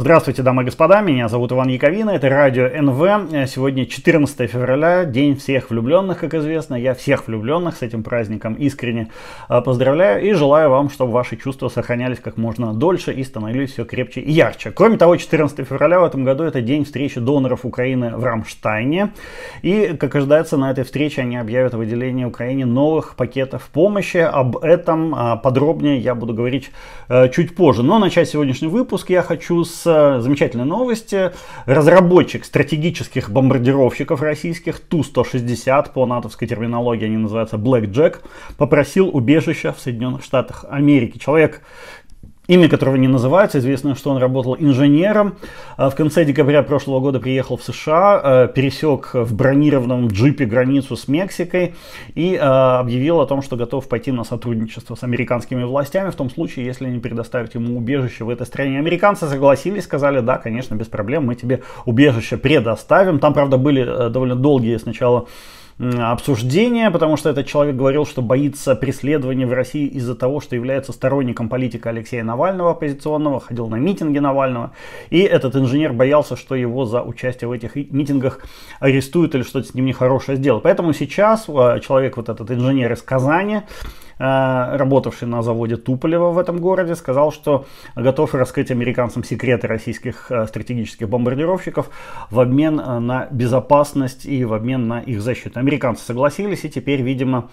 Здравствуйте, дамы и господа, меня зовут Иван Яковина, это радио НВ. Сегодня 14 февраля, день всех влюбленных, как известно. Я всех влюбленных с этим праздником искренне а, поздравляю и желаю вам, чтобы ваши чувства сохранялись как можно дольше и становились все крепче и ярче. Кроме того, 14 февраля в этом году это день встречи доноров Украины в Рамштайне. И, как ожидается, на этой встрече они объявят выделение Украине новых пакетов помощи. Об этом а, подробнее я буду говорить э, чуть позже. Но начать сегодняшний выпуск я хочу с замечательная новость: Разработчик стратегических бомбардировщиков российских Ту-160, по натовской терминологии они называются Black Jack, попросил убежища в Соединенных Штатах Америки. Человек имя которого не называется. Известно, что он работал инженером. А, в конце декабря прошлого года приехал в США, а, пересек в бронированном джипе границу с Мексикой и а, объявил о том, что готов пойти на сотрудничество с американскими властями в том случае, если они предоставят ему убежище в этой стране. Американцы согласились, сказали, да, конечно, без проблем, мы тебе убежище предоставим. Там, правда, были э, довольно долгие сначала обсуждения, потому что этот человек говорил, что боится преследования в России из-за того, что является сторонником политика Алексея Навального, оппозиционного, ходил на митинги Навального. И этот инженер боялся, что его за участие в этих митингах арестуют или что-то с ним нехорошее сделают. Поэтому сейчас а, человек, вот этот инженер из Казани, Э, работавший на заводе Туполева в этом городе, сказал, что готов раскрыть американцам секреты российских э, стратегических бомбардировщиков в обмен э, на безопасность и в обмен на их защиту. Американцы согласились и теперь, видимо,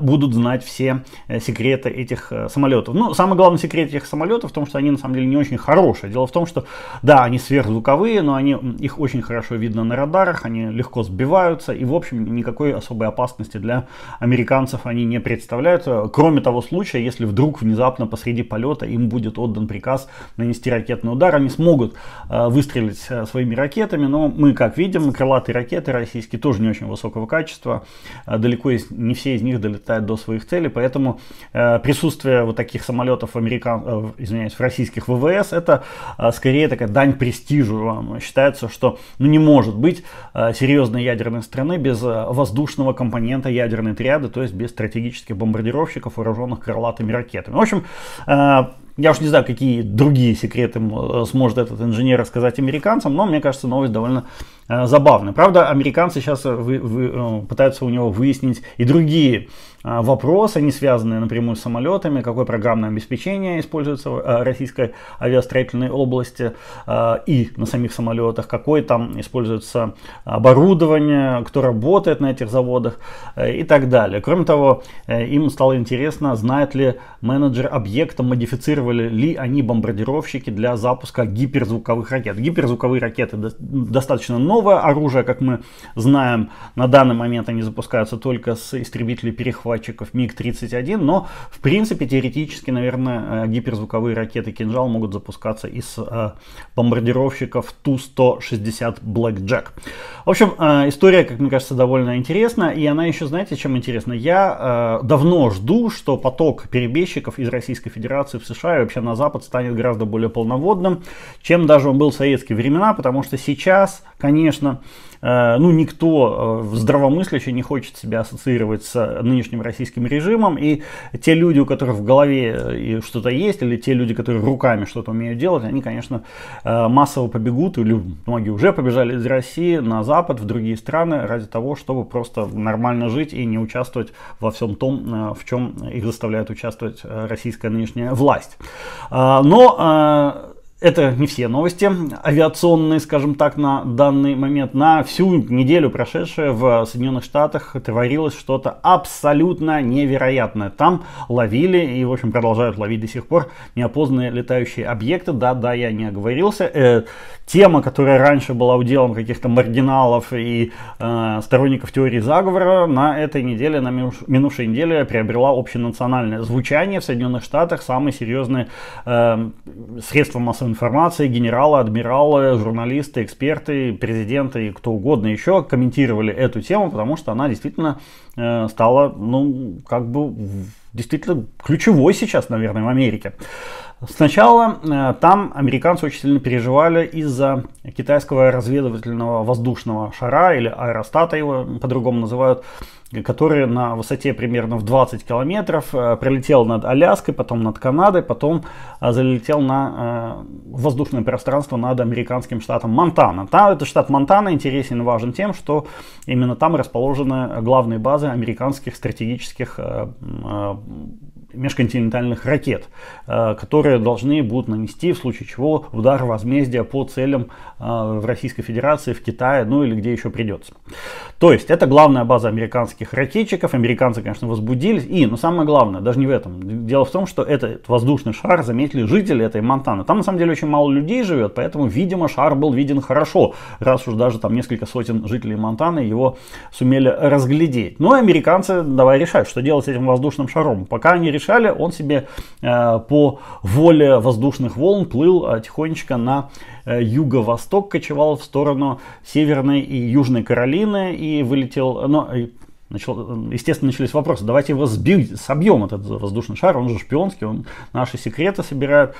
будут знать все секреты этих самолетов. Ну, самый главный секрет этих самолетов в том, что они на самом деле не очень хорошие. Дело в том, что да, они сверхзвуковые, но они, их очень хорошо видно на радарах, они легко сбиваются и, в общем, никакой особой опасности для американцев они не представляют появляются, кроме того случая, если вдруг внезапно посреди полета им будет отдан приказ нанести ракетный удар, они смогут э, выстрелить э, своими ракетами, но мы, как видим, крылатые ракеты российские тоже не очень высокого качества, э, далеко не все из них долетают до своих целей, поэтому присутствие вот таких самолетов в, американ... извиняюсь, в российских ВВС это скорее такая дань престижу. Считается, что ну, не может быть серьезной ядерной страны без воздушного компонента ядерной триады, то есть без стратегических бомбардировок бомбардировщиков, вооруженных крылатыми ракетами. В общем, э, я уж не знаю, какие другие секреты э, сможет этот инженер рассказать американцам, но мне кажется, новость довольно Э, забавно. Правда, американцы сейчас э, вы, вы, э, пытаются у него выяснить и другие вопросы, не связанные напрямую с самолетами, какое программное обеспечение используется в российской авиастроительной области и на самих самолетах, какое там используется оборудование, кто работает на этих заводах и так далее. Кроме того, им стало интересно, знает ли менеджер объекта, модифицировали ли они бомбардировщики для запуска гиперзвуковых ракет. Гиперзвуковые ракеты достаточно новые, новое оружие, как мы знаем. На данный момент они запускаются только с истребителей перехватчиков МиГ-31, но в принципе теоретически, наверное, э, гиперзвуковые ракеты «Кинжал» могут запускаться из э, бомбардировщиков Ту-160 Blackjack. В общем, э, история, как мне кажется, довольно интересна, и она еще, знаете, чем интересна? Я давно жду, что поток перебежчиков из Российской Федерации в США и вообще на Запад станет гораздо более полноводным, чем даже он был в советские времена, потому что сейчас, конечно, конечно. Э, ну, никто э, здравомыслящий не хочет себя ассоциировать с э, нынешним российским режимом. И те люди, у которых в голове что-то есть, или те люди, которые руками что-то умеют делать, они, конечно, массово побегут, или многие уже побежали из России на Запад, в другие страны, ради того, чтобы просто нормально жить и не участвовать во всем том, в чем их заставляет участвовать российская нынешняя власть. Но это не все новости авиационные, скажем так, на данный момент. На всю неделю прошедшую в Соединенных Штатах творилось что-то абсолютно невероятное. Там ловили и, в общем, продолжают ловить до сих пор неопознанные летающие объекты. Да-да, я не оговорился. Э, тема, которая раньше была уделом каких-то маргиналов и э, сторонников теории заговора, на этой неделе, на минувшей неделе приобрела общенациональное звучание в Соединенных Штатах. Самые серьезные э, средства массовой информации генералы, адмиралы, журналисты, эксперты, президенты и кто угодно еще комментировали эту тему, потому что она действительно э, стала, ну, как бы действительно ключевой сейчас, наверное, в Америке. Сначала э, там американцы очень сильно переживали из-за китайского разведывательного воздушного шара, или аэростата его по-другому называют, который на высоте примерно в 20 километров э, пролетел над Аляской, потом над Канадой, потом э, залетел на воздушное пространство над американским штатом Монтана. Там этот штат Монтана интересен и важен тем, что именно там расположены главные базы американских стратегических межконтинентальных ракет, э, которые должны будут нанести в случае чего удар возмездия по целям э, в Российской Федерации, в Китае, ну или где еще придется. То есть это главная база американских ракетчиков. Американцы, конечно, возбудились. И, но ну, самое главное, даже не в этом. Дело в том, что этот воздушный шар заметили жители этой Монтаны. Там на самом деле очень мало людей живет, поэтому, видимо, шар был виден хорошо, раз уж даже там несколько сотен жителей Монтаны его сумели разглядеть. Но ну, американцы давай решать, что делать с этим воздушным шаром. Пока они решают мешали, он себе э, по воле воздушных волн плыл э, тихонечко на э, юго-восток, кочевал в сторону Северной и Южной Каролины и вылетел, ну, начал, э, естественно, начались вопросы. Давайте его сбить, собьем, этот воздушный шар, он же шпионский, он наши секреты собирает.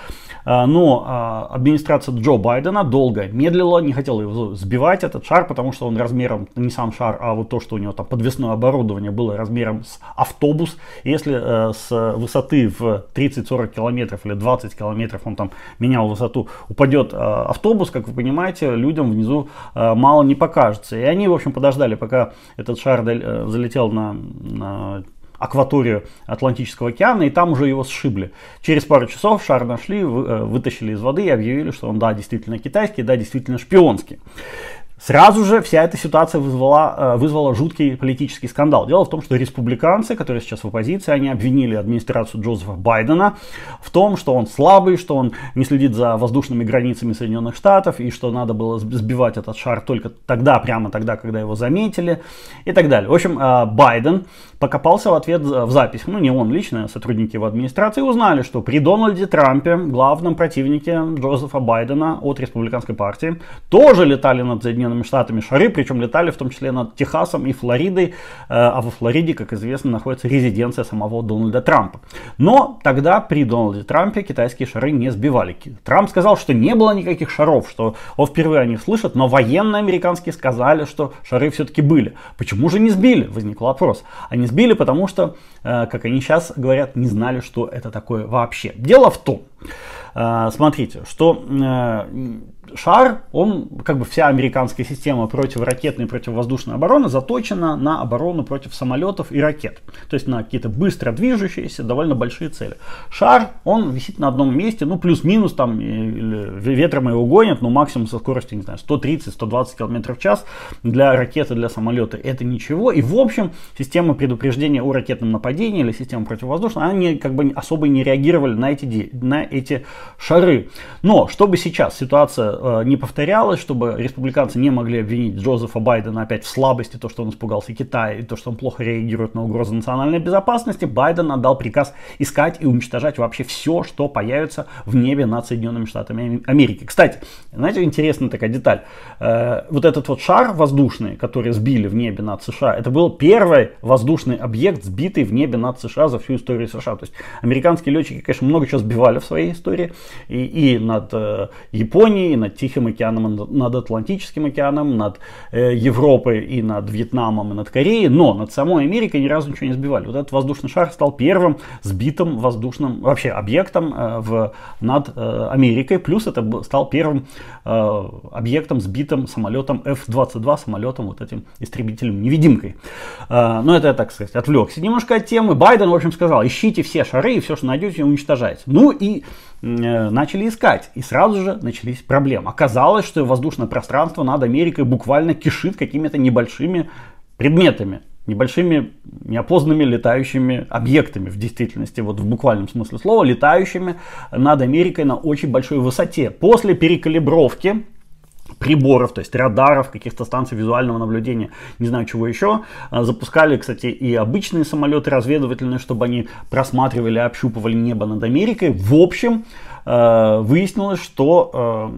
А, но а, администрация Джо Байдена долго медлила, не хотела его сбивать, этот шар, потому что он размером, не сам шар, а вот то, что у него там подвесное оборудование было размером с автобус. Если э, с высоты в 30-40 километров или 20 километров он там менял высоту, упадет э, автобус, как вы понимаете, людям внизу мало не покажется. И они, в общем, подождали, пока этот шар залетел залетел на, на акваторию Атлантического океана, и там уже его сшибли. Через пару часов шар нашли, э, вытащили из воды и объявили, что он, да, действительно китайский, да, действительно шпионский. Сразу же вся эта ситуация вызвала, э, вызвала жуткий политический скандал. Дело в том, что республиканцы, которые сейчас в оппозиции, они обвинили администрацию Джозефа Байдена в том, что он слабый, что он не следит за воздушными границами Соединенных Штатов и что надо было сбивать этот шар только тогда, прямо тогда, когда его заметили и так далее. В общем, э, Байден покопался в ответ э, в запись, ну не он лично, а сотрудники его администрации узнали, что при Дональде Трампе, главном противнике Джозефа Байдена от республиканской партии, тоже летали над Соединенными Соединенными Штатами шары, причем летали в том числе над Техасом и Флоридой, э, а во Флориде, как известно, находится резиденция самого Дональда Трампа. Но тогда при Дональде Трампе китайские шары не сбивали. Трамп сказал, что не было никаких шаров, что он впервые о них слышит, но военные американские сказали, что шары все-таки были. Почему же не сбили? Возник вопрос. Они а сбили, потому что, э, как они сейчас говорят, не знали, что это такое вообще. Дело в том, э, смотрите, что шар, он, как бы вся американская система противоракетной и противовоздушной обороны заточена на оборону против самолетов и ракет. То есть на какие-то быстро движущиеся, довольно большие цели. Шар, он висит на одном месте, ну плюс-минус там ветром его гонят, но максимум со скоростью, не знаю, 130-120 км в час для ракеты, для самолета. Это ничего. И в общем, система предупреждения о ракетном нападении или система противовоздушной, они как бы особо не реагировали на эти, на эти шары. Но чтобы сейчас ситуация Э, не повторялось, чтобы республиканцы не могли обвинить Джозефа Байдена опять в слабости, то, что он испугался Китая, и то, что он плохо реагирует на угрозы национальной безопасности, Байден отдал приказ искать и уничтожать вообще все, что появится в небе над Соединенными Штатами Америки. Кстати, знаете, интересная такая деталь. Э, вот этот вот шар воздушный, который сбили в небе над США, это был первый воздушный объект, сбитый в небе над США за всю историю США. То есть американские летчики, конечно, много чего сбивали в своей истории. И, и над э, Японией, и над Тихим океаном, над Атлантическим океаном, над э, Европой и над Вьетнамом и над Кореей, но над самой Америкой ни разу ничего не сбивали. Вот этот воздушный шар стал первым сбитым воздушным вообще объектом э, в, над э, Америкой, плюс это стал первым э, объектом сбитым самолетом F-22, самолетом вот этим истребителем-невидимкой. Э, но ну, это так сказать, отвлекся немножко от темы. Байден, в общем, сказал, ищите все шары и все, что найдете, уничтожайте. Ну и Э, начали искать. И сразу же начались проблемы. Оказалось, что воздушное пространство над Америкой буквально кишит какими-то небольшими предметами небольшими неопознанными летающими объектами в действительности, вот в буквальном смысле слова, летающими над Америкой на очень большой высоте. После перекалибровки приборов, то есть радаров, каких-то станций визуального наблюдения, не знаю чего еще. А, запускали, кстати, и обычные самолеты разведывательные, чтобы они просматривали, общупывали небо над Америкой. В общем, а, выяснилось, что а,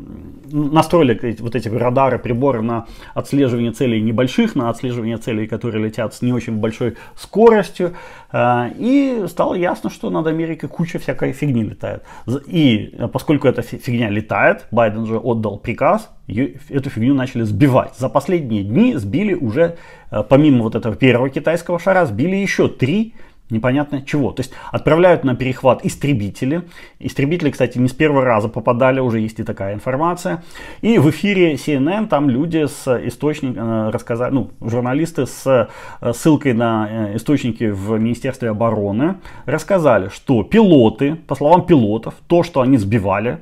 настроили вот эти радары, приборы на отслеживание целей небольших, на отслеживание целей, которые летят с не очень большой скоростью. И стало ясно, что над Америкой куча всякой фигни летает. И поскольку эта фигня летает, Байден же отдал приказ эту фигню начали сбивать. За последние дни сбили уже, э, помимо вот этого первого китайского шара, сбили еще три непонятно чего. То есть отправляют на перехват истребители. Истребители, кстати, не с первого раза попадали, уже есть и такая информация. И в эфире CNN там люди с источник э, рассказали, ну, журналисты с э, ссылкой на источники в Министерстве обороны рассказали, что пилоты, по словам пилотов, то, что они сбивали,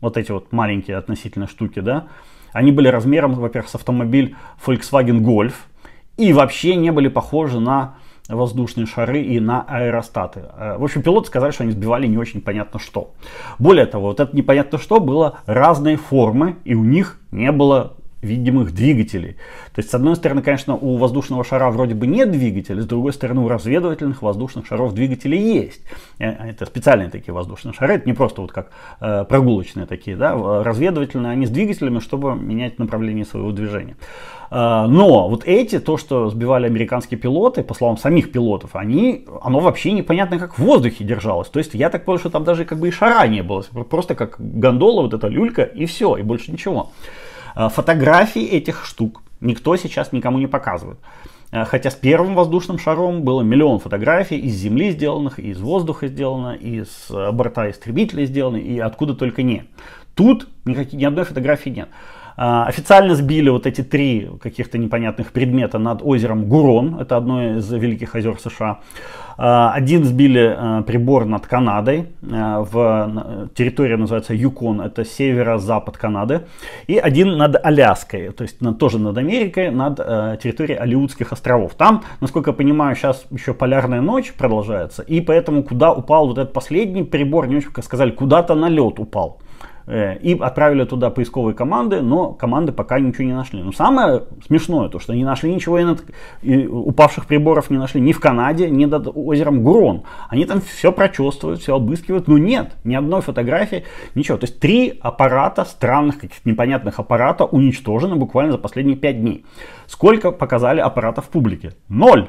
вот эти вот маленькие относительно штуки, да, они были размером, во-первых, с автомобиль Volkswagen Golf и вообще не были похожи на воздушные шары и на аэростаты. Э, в общем, пилоты сказали, что они сбивали не очень понятно что. Более того, вот это непонятно что было разные формы, и у них не было видимых двигателей. То есть, с одной стороны, конечно, у воздушного шара вроде бы нет двигателя, с другой стороны, у разведывательных воздушных шаров двигатели есть. Э, это специальные такие воздушные шары, это не просто вот как э, прогулочные такие, да, э, разведывательные, они с двигателями, чтобы менять направление своего движения. Э, но вот эти, то, что сбивали американские пилоты, по словам самих пилотов, они, оно вообще непонятно как в воздухе держалось. То есть, я так понял, что там даже как бы и шара не было, просто как гондола, вот эта люлька и все, и больше ничего. Э, фотографии этих штук никто сейчас никому не показывает. Э, хотя с первым воздушным шаром было миллион фотографий из земли сделанных, из воздуха сделано, из э, борта истребителя сделаны и откуда только не. Тут никаких, ни одной фотографии нет. А, официально сбили вот эти три каких-то непонятных предмета над озером Гурон, это одно из великих озер США. А, один сбили а, прибор над Канадой, в, территории называется Юкон, это северо-запад Канады. И один над Аляской, то есть над, тоже над Америкой, над территорией Алиутских островов. Там, насколько я понимаю, сейчас еще полярная ночь продолжается, и поэтому куда упал вот этот последний прибор, не очень сказали, куда-то на лед упал. Э, и отправили туда поисковые команды, но команды пока ничего не нашли. Но самое смешное то, что не нашли ничего и над, и упавших приборов не нашли ни в Канаде, ни над озером Гурон. Они там все прочувствуют, все обыскивают, но нет ни одной фотографии, ничего. То есть три аппарата, странных каких-то непонятных аппарата уничтожены буквально за последние пять дней. Сколько показали аппаратов в публике? Ноль.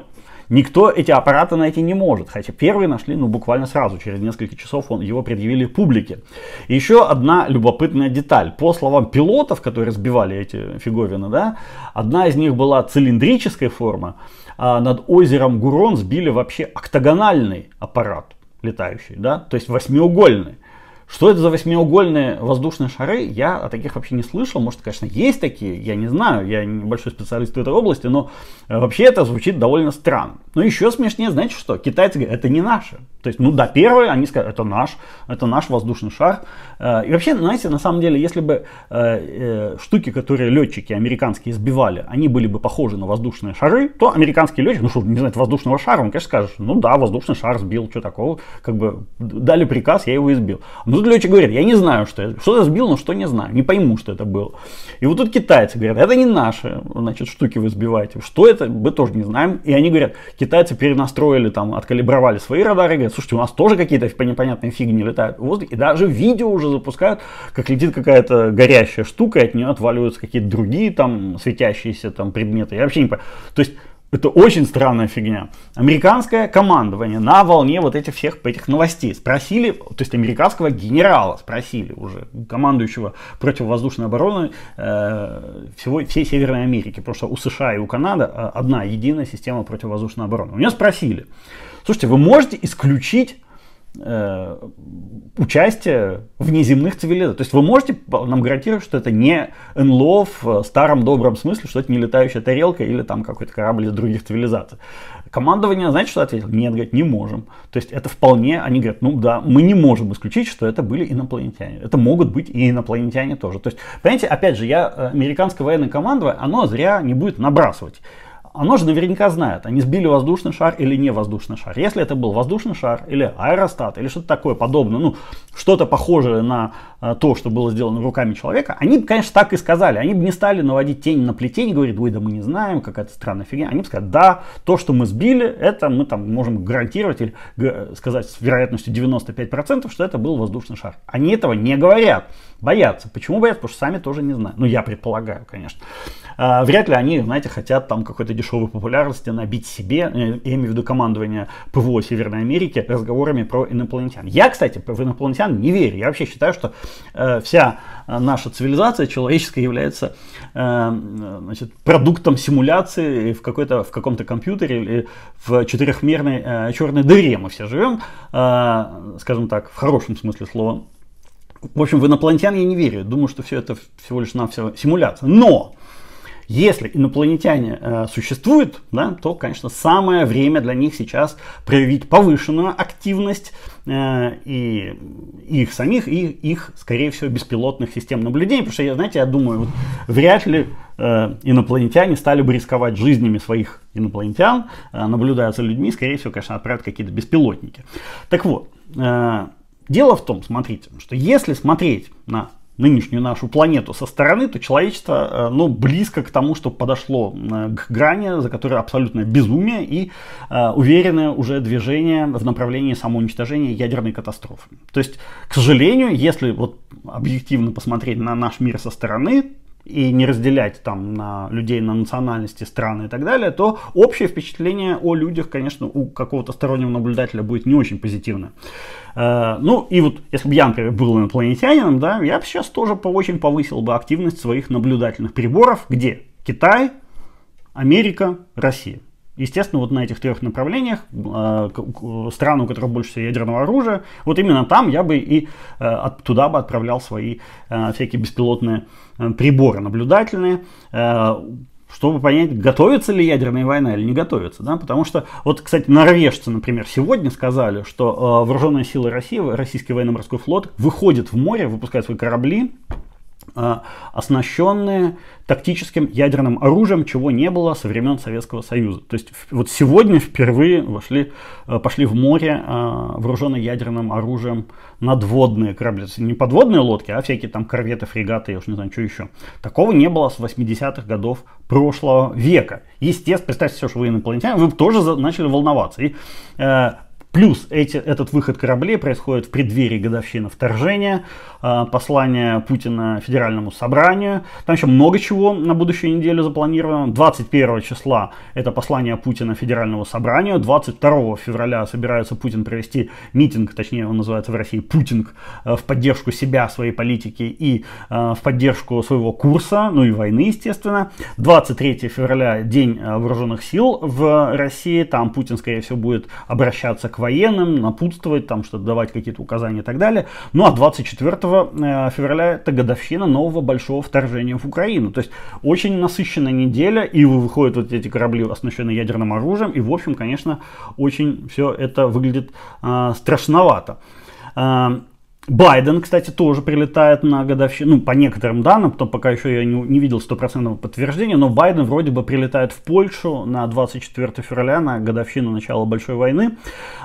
Никто эти аппараты найти не может, хотя первый нашли, ну, буквально сразу, через несколько часов он, его предъявили публике. И еще одна любопытная деталь. По словам пилотов, которые сбивали эти фиговины, да, одна из них была цилиндрической формы, а над озером Гурон сбили вообще октагональный аппарат летающий, да, то есть восьмиугольный. Что это за восьмиугольные воздушные шары, я о таких вообще не слышал. Может, конечно, есть такие, я не знаю, я небольшой специалист в этой области, но э, вообще это звучит довольно странно. Но еще смешнее, знаете что, китайцы говорят, это не наше. То есть, ну да, первые, они скажут, это наш, это наш воздушный шар. Э, и вообще, знаете, на самом деле, если бы э, э, штуки, которые летчики американские сбивали, они были бы похожи на воздушные шары, то американский летчик, ну что, не знает воздушного шара, он, конечно, скажет, ну да, воздушный шар сбил, что такого, как бы дали приказ, я его избил. Но тут летчик говорит, я не знаю, что я, что я сбил, но что не знаю, не пойму, что это было. И вот тут китайцы говорят, это не наши, значит, штуки вы сбиваете, что это, мы тоже не знаем. И они говорят, китайцы перенастроили там, откалибровали свои радары, говорят, говорит, слушайте, у нас тоже какие-то непонятные фигни летают в воздухе. И даже видео уже запускают, как летит какая-то горящая штука, и от нее отваливаются какие-то другие там светящиеся там предметы. Я вообще не понимаю. То есть это очень странная фигня. Американское командование на волне вот этих всех этих новостей спросили, то есть американского генерала спросили уже, командующего противовоздушной обороны э, всего, всей Северной Америки, потому что у США и у Канады э, одна единая система противовоздушной обороны. У него спросили, слушайте, вы можете исключить э, участие внеземных цивилизаций. То есть вы можете нам гарантировать, что это не НЛО в э, старом добром смысле, что это не летающая тарелка или там какой-то корабль из других цивилизаций. Командование, знаете, что ответил? Нет, говорит, не можем. То есть это вполне, они говорят, ну да, мы не можем исключить, что это были инопланетяне. Это могут быть и инопланетяне тоже. То есть, понимаете, опять же, я, э, американское военное командование, оно зря не будет набрасывать оно же наверняка знает, они сбили воздушный шар или не воздушный шар. Если это был воздушный шар или аэростат или что-то такое подобное, ну, что-то похожее на Э, то, что было сделано руками человека, они бы, конечно, так и сказали. Они бы не стали наводить тень на плетень и говорить, ой, да мы не знаем, какая-то странная фигня. Они бы сказали, да, то, что мы сбили, это мы там можем гарантировать или э, сказать с вероятностью 95%, что это был воздушный шар. Они этого не говорят, боятся. Почему боятся? Потому что сами тоже не знают. Ну, я предполагаю, конечно. А, вряд ли они, знаете, хотят там какой-то дешевой популярности набить себе, э, я имею в виду командование ПВО Северной Америки, разговорами про инопланетян. Я, кстати, в инопланетян не верю. Я вообще считаю, что Э, вся э, наша цивилизация человеческая является э, значит, продуктом симуляции в, какой-то, в каком-то компьютере или в четырехмерной черной дыре мы все живем, скажем так, в хорошем смысле слова. В общем, в инопланетян я не верю. Думаю, что все это всего лишь навсего симуляция. Но если инопланетяне э, существуют, да, то, конечно, самое время для них сейчас проявить повышенную активность э, и, их самих, и их, скорее всего, беспилотных систем наблюдения. Потому что, я, знаете, я думаю, вот, вряд ли э, инопланетяне стали бы рисковать жизнями своих инопланетян, э, наблюдая за людьми, скорее всего, конечно, отправят какие-то беспилотники. Так вот, э, дело в том, смотрите, что если смотреть на нынешнюю нашу планету со стороны, то человечество э, ну, близко к тому, что подошло э, к грани, за которой абсолютное безумие и э, уверенное уже движение в направлении самоуничтожения ядерной катастрофы. То есть, к сожалению, если вот объективно посмотреть на наш мир со стороны, и не разделять там на людей на национальности, страны и так далее, то общее впечатление о людях, конечно, у какого-то стороннего наблюдателя будет не очень позитивное. Э, ну и вот, если бы я, например, был инопланетянином, да, я бы сейчас тоже очень повысил бы активность своих наблюдательных приборов, где Китай, Америка, Россия. Естественно, вот на этих трех направлениях, а, стран, у которых больше всего ядерного оружия, вот именно там я бы и э, туда бы отправлял свои э, всякие беспилотные э, приборы наблюдательные, чтобы понять, готовится ли ядерная война или не готовится. Да? Потому что, вот, кстати, норвежцы, например, сегодня сказали, что вооруженные силы России, российский военно-морской флот, выходит в море, выпускает свои корабли а, оснащенные тактическим ядерным оружием, чего не было со времен Советского Союза. То есть вот сегодня впервые вошли, э, пошли в море э, вооруженные ядерным оружием надводные корабли. Не подводные лодки, а всякие там корветы, фрегаты, я уж не знаю, что еще. Такого не было с 80-х годов прошлого века. Естественно, представьте себе, что вы инопланетяне, вы тоже начали волноваться. И э, Плюс эти, этот выход кораблей происходит в преддверии годовщины вторжения, э, послание Путина Федеральному собранию. Там еще много чего на будущую неделю запланировано. 21 числа это послание Путина Федеральному собранию. 22 февраля собирается Путин провести митинг, точнее он называется в России Путинг, э, в поддержку себя, своей политики и э, в поддержку своего курса, ну и войны, естественно. 23 февраля день э, вооруженных сил в России. Там Путин, скорее всего, будет обращаться к военным, напутствовать, там что-то давать какие-то указания и так далее. Ну а 24 э, февраля это годовщина нового большого вторжения в Украину. То есть очень насыщенная неделя, и выходят вот эти корабли, оснащенные ядерным оружием, и в общем, конечно, очень все это выглядит э, страшновато. А, Байден, кстати, тоже прилетает на годовщину, ну, по некоторым данным, то пока еще я не, не видел стопроцентного подтверждения, но Байден вроде бы прилетает в Польшу на 24 февраля, на годовщину начала Большой войны.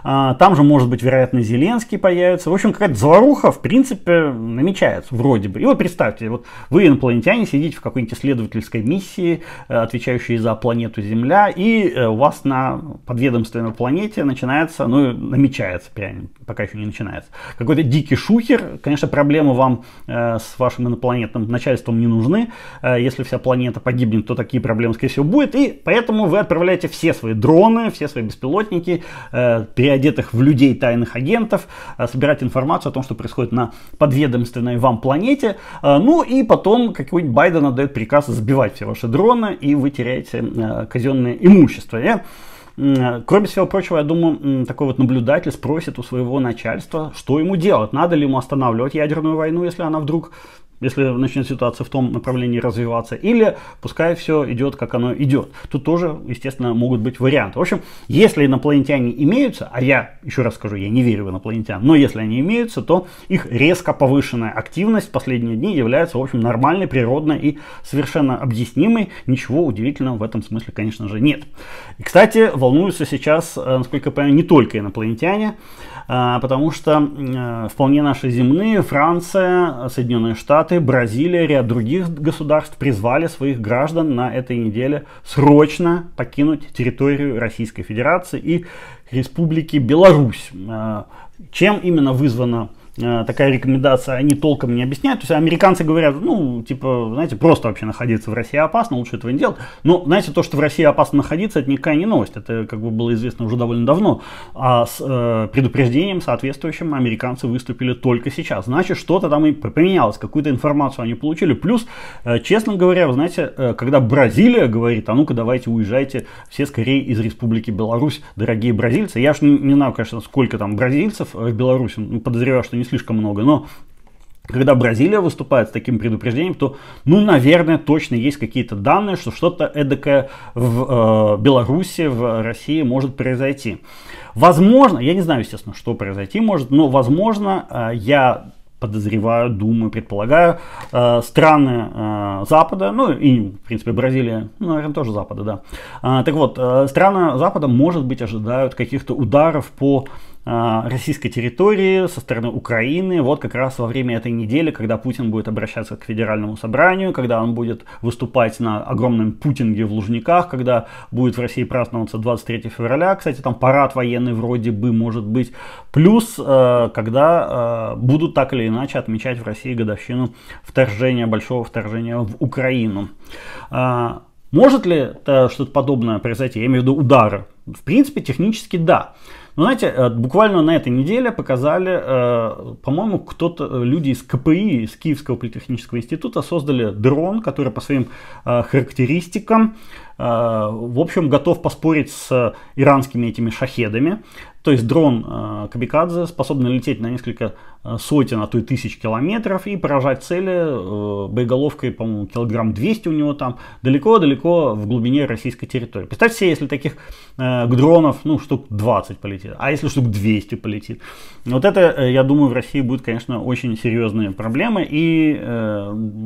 А, там же, может быть, вероятно, Зеленский появится. В общем, какая-то заваруха, в принципе, намечается, вроде бы. И вот представьте, вот вы, инопланетяне, сидите в какой-нибудь исследовательской миссии, э, отвечающей за планету Земля, и э, у вас на подведомственной планете начинается, ну, намечается, прям, пока еще не начинается, какой-то дикий шухер. Конечно, проблемы вам э, с вашим инопланетным начальством не нужны. Э, если вся планета погибнет, то такие проблемы, скорее всего, будет. И поэтому вы отправляете все свои дроны, все свои беспилотники, э, переодетых в людей тайных агентов, э, собирать информацию о том, что происходит на подведомственной вам планете. Э, ну и потом какой-нибудь Байден отдает приказ сбивать все ваши дроны, и вы теряете э, казенное имущество. Yeah? Кроме всего прочего, я думаю, такой вот наблюдатель спросит у своего начальства, что ему делать, надо ли ему останавливать ядерную войну, если она вдруг если начнет ситуация в том направлении развиваться, или пускай все идет, как оно идет. Тут тоже, естественно, могут быть варианты. В общем, если инопланетяне имеются, а я еще раз скажу, я не верю в инопланетян, но если они имеются, то их резко повышенная активность в последние дни является, в общем, нормальной, природной и совершенно объяснимой. Ничего удивительного в этом смысле, конечно же, нет. И, кстати, волнуются сейчас, э, насколько я понимаю, не только инопланетяне. А, потому что э, вполне наши земные, Франция, Соединенные Штаты, Бразилия, ряд других государств призвали своих граждан на этой неделе срочно покинуть территорию Российской Федерации и Республики Беларусь. А, чем именно вызвано Э, такая рекомендация, они толком не объясняют. То есть американцы говорят, ну, типа, знаете, просто вообще находиться в России опасно, лучше этого не делать. Но, знаете, то, что в России опасно находиться, это никакая не новость. Это как бы было известно уже довольно давно. А с э, предупреждением соответствующим американцы выступили только сейчас. Значит, что-то там и поменялось, какую-то информацию они получили. Плюс, э, честно говоря, вы знаете, э, когда Бразилия говорит, а ну-ка давайте уезжайте все скорее из Республики Беларусь, дорогие бразильцы. Я ж не, не знаю, конечно, сколько там бразильцев э, в Беларуси, ну подозреваю, что не слишком много, но когда Бразилия выступает с таким предупреждением, то, ну, наверное, точно есть какие-то данные, что что-то эдакое в э, Беларуси, в России может произойти. Возможно, я не знаю, естественно, что произойти может, но, возможно, э, я подозреваю, думаю, предполагаю, э, страны э, Запада, ну и, в принципе, Бразилия, ну, наверное, тоже Запада, да. Э, так вот, э, страны Запада, может быть, ожидают каких-то ударов по Э, российской территории со стороны Украины вот как раз во время этой недели, когда Путин будет обращаться к федеральному собранию, когда он будет выступать на огромном путинге в Лужниках, когда будет в России праздноваться 23 февраля, кстати, там парад военный вроде бы может быть, плюс э, когда э, будут так или иначе отмечать в России годовщину вторжения, большого вторжения в Украину. Может ли что-то подобное произойти? Я имею в виду удары. В принципе, технически да. Но ну, знаете, э, буквально на этой неделе показали, э, по-моему, кто-то, э, люди из КПИ, из Киевского политехнического института, создали дрон, который по своим характеристикам Э, в общем, готов поспорить с иранскими этими шахедами. То есть дрон э, Кабикадзе способен лететь на несколько э, сотен, а то и тысяч километров и поражать цели боеголовкой, по-моему, килограмм 200 у него там, далеко-далеко в глубине российской территории. Представьте себе, если таких дронов, ну, штук 20 полетит, а если штук 200 полетит. Вот это, я думаю, в России будет, конечно, очень серьезные проблемы, и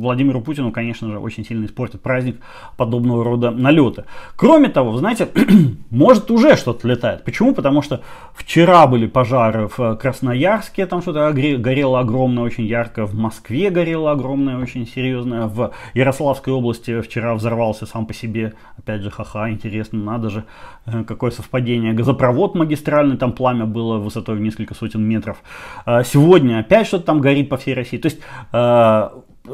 Владимиру Путину, конечно же, очень сильно испортит праздник подобного рода налет валюты. Кроме того, знаете, может уже что-то летает. Почему? Потому что вчера были пожары в э, Красноярске, там что-то горело огромное очень ярко, в Москве горело огромное очень серьезное, в Ярославской области вчера взорвался сам по себе, опять же, ха-ха, интересно, надо же, э, какое совпадение, газопровод магистральный, там пламя было высотой в несколько сотен метров. Э, сегодня опять что-то там горит по всей России. То есть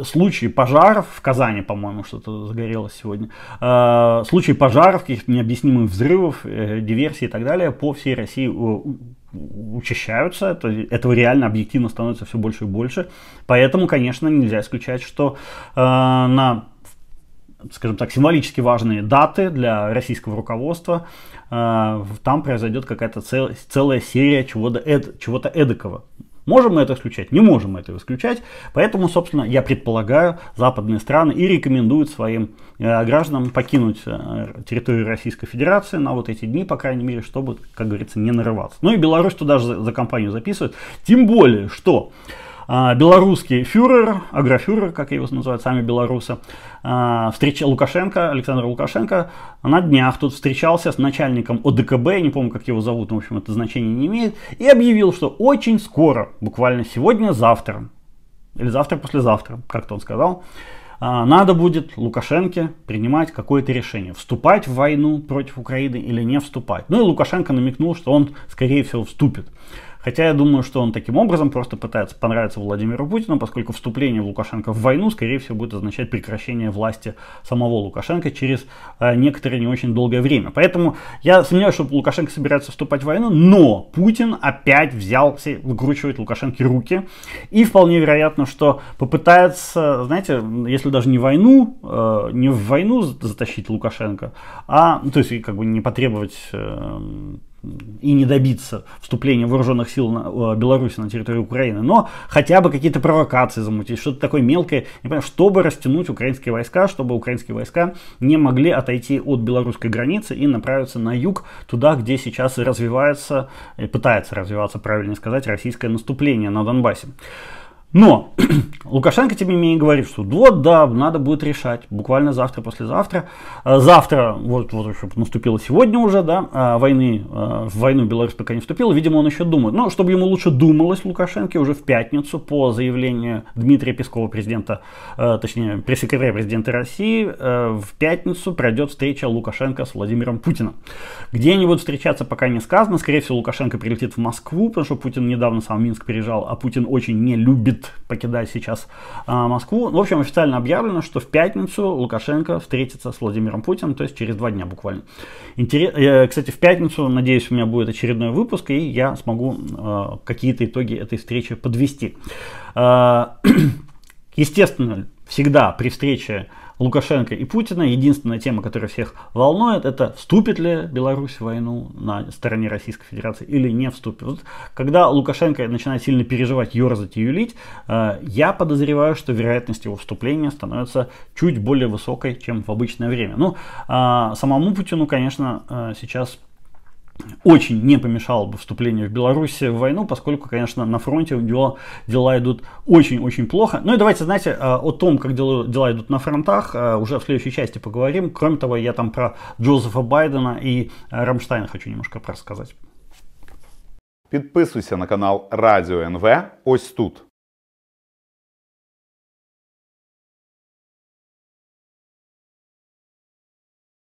случаи пожаров в Казани, по-моему, что-то загорелось сегодня, э, случаи пожаров, каких-то необъяснимых взрывов, э, диверсий и так далее по всей России э, учащаются, то этого реально объективно становится все больше и больше, поэтому, конечно, нельзя исключать, что э, на скажем так, символически важные даты для российского руководства, э, там произойдет какая-то цел, целая серия чего-то, эд, чего-то эдакого. Можем мы это исключать? Не можем мы это исключать. Поэтому, собственно, я предполагаю, западные страны и рекомендуют своим э, гражданам покинуть э, территорию Российской Федерации на вот эти дни, по крайней мере, чтобы, как говорится, не нарываться. Ну и Беларусь туда же за, за компанию записывает. Тем более, что а, белорусский фюрер, агрофюрер, как его называют сами белорусы, а, встреч... Лукашенко, Александр Лукашенко на днях тут встречался с начальником ОДКБ, я не помню, как его зовут, в общем, это значение не имеет, и объявил, что очень скоро, буквально сегодня, завтра, или завтра-послезавтра, как-то он сказал, а, надо будет Лукашенко принимать какое-то решение, вступать в войну против Украины или не вступать. Ну и Лукашенко намекнул, что он, скорее всего, вступит. Хотя я думаю, что он таким образом просто пытается понравиться Владимиру Путину, поскольку вступление Лукашенко в войну, скорее всего, будет означать прекращение власти самого Лукашенко через э, некоторое не очень долгое время. Поэтому я сомневаюсь, что Лукашенко собирается вступать в войну, но Путин опять взялся выкручивать Лукашенко руки. И вполне вероятно, что попытается, знаете, если даже не войну, э, не в войну затащить Лукашенко, а, ну, то есть как бы не потребовать эм, и не добиться вступления вооруженных сил на, э, Беларуси на территорию Украины, но хотя бы какие-то провокации замутить, что-то такое мелкое, понимаю, чтобы растянуть украинские войска, чтобы украинские войска не могли отойти от белорусской границы и направиться на юг, туда, где сейчас и развивается, и э, пытается развиваться, правильно сказать, российское наступление на Донбассе. Но Лукашенко, тем не менее, говорит, что вот, да, надо будет решать буквально завтра, послезавтра. Э, завтра, вот, вот чтобы наступило сегодня уже, да, э, войны, э, в войну Беларусь пока не вступила, видимо, он еще думает. Но чтобы ему лучше думалось, Лукашенко уже в пятницу по заявлению Дмитрия Пескова, президента, точнее, пресс-секретаря президента России, в пятницу пройдет встреча Лукашенко с Владимиром Путиным. Где они будут встречаться, пока не сказано. Скорее всего, Лукашенко прилетит в Москву, потому что Путин недавно сам в Минск приезжал, а Путин очень не любит будет покидать сейчас а, Москву. В общем, официально объявлено, что в пятницу Лукашенко встретится с Владимиром Путиным, то есть через два дня буквально. Интерес... Э, кстати, в пятницу, надеюсь, у меня будет очередной выпуск, и я смогу а, какие-то итоги этой встречи подвести. А, естественно, всегда при встрече Лукашенко и Путина. Единственная тема, которая всех волнует, это вступит ли Беларусь в войну на стороне Российской Федерации или не вступит. Вот, когда Лукашенко начинает сильно переживать, ерзать и юлить, э, я подозреваю, что вероятность его вступления становится чуть более высокой, чем в обычное время. Ну, э, самому Путину, конечно, э, сейчас очень не помешало бы вступлению в Беларуси в войну, поскольку, конечно, на фронте дела, дела идут очень-очень плохо. Ну и давайте, знаете, э, о том, как дела, дела идут на фронтах, э, уже в следующей части поговорим. Кроме того, я там про Джозефа Байдена и э, Рамштайн хочу немножко рассказать. Подписывайся на канал Радіо НВ. Ось тут.